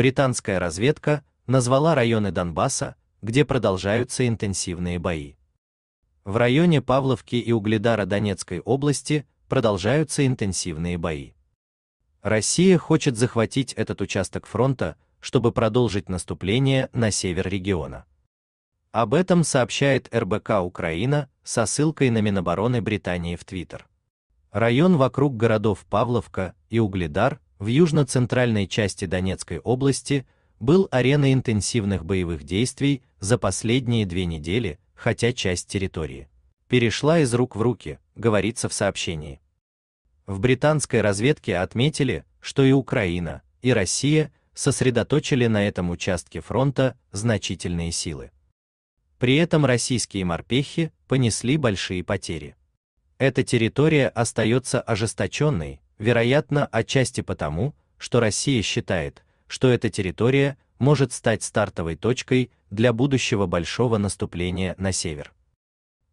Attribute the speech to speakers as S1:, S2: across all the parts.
S1: британская разведка назвала районы Донбасса, где продолжаются интенсивные бои. В районе Павловки и Угледара Донецкой области продолжаются интенсивные бои. Россия хочет захватить этот участок фронта, чтобы продолжить наступление на север региона. Об этом сообщает РБК Украина со ссылкой на Минобороны Британии в Твиттер. Район вокруг городов Павловка и Угледар в южно-центральной части Донецкой области был ареной интенсивных боевых действий за последние две недели, хотя часть территории перешла из рук в руки, говорится в сообщении. В британской разведке отметили, что и Украина, и Россия сосредоточили на этом участке фронта значительные силы. При этом российские морпехи понесли большие потери. Эта территория остается ожесточенной, вероятно, отчасти потому, что Россия считает, что эта территория может стать стартовой точкой для будущего большого наступления на север.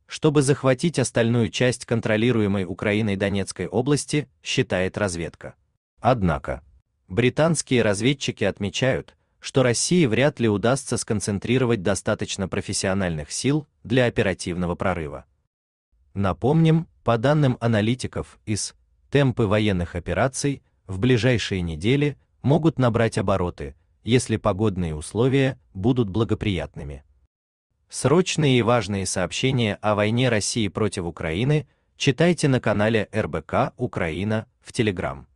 S1: Чтобы захватить остальную часть контролируемой Украиной Донецкой области, считает разведка. Однако, британские разведчики отмечают, что России вряд ли удастся сконцентрировать достаточно профессиональных сил для оперативного прорыва. Напомним, по данным аналитиков из темпы военных операций в ближайшие недели могут набрать обороты, если погодные условия будут благоприятными. Срочные и важные сообщения о войне России против Украины читайте на канале РБК Украина в Телеграм.